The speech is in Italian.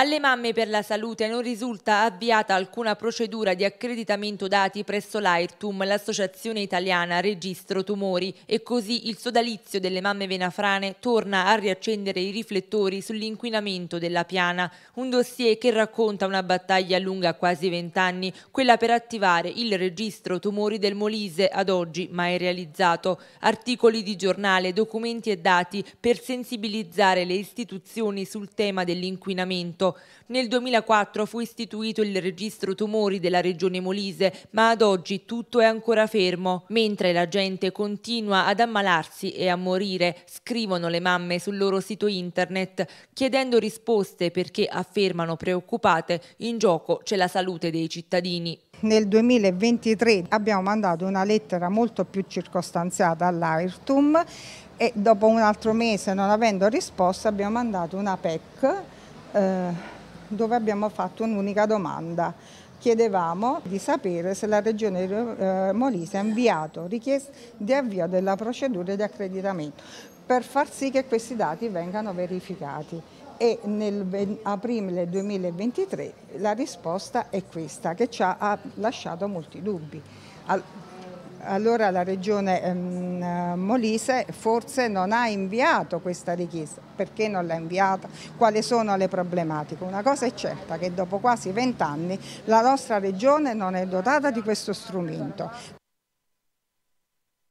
Alle mamme per la salute non risulta avviata alcuna procedura di accreditamento dati presso l'AIRTUM, l'associazione italiana Registro Tumori, e così il sodalizio delle mamme venafrane torna a riaccendere i riflettori sull'inquinamento della piana, un dossier che racconta una battaglia lunga quasi vent'anni, quella per attivare il Registro Tumori del Molise, ad oggi mai realizzato. Articoli di giornale, documenti e dati per sensibilizzare le istituzioni sul tema dell'inquinamento nel 2004 fu istituito il registro tumori della regione Molise, ma ad oggi tutto è ancora fermo. Mentre la gente continua ad ammalarsi e a morire, scrivono le mamme sul loro sito internet chiedendo risposte perché affermano preoccupate in gioco c'è la salute dei cittadini. Nel 2023 abbiamo mandato una lettera molto più circostanziata all'Airtum e dopo un altro mese non avendo risposta abbiamo mandato una PEC eh, dove abbiamo fatto un'unica domanda. Chiedevamo di sapere se la Regione eh, Molise ha inviato richieste di avvio della procedura di accreditamento per far sì che questi dati vengano verificati e nel aprile 2023 la risposta è questa che ci ha lasciato molti dubbi allora la regione ehm, Molise forse non ha inviato questa richiesta. Perché non l'ha inviata? Quali sono le problematiche? Una cosa è certa che dopo quasi vent'anni la nostra regione non è dotata di questo strumento.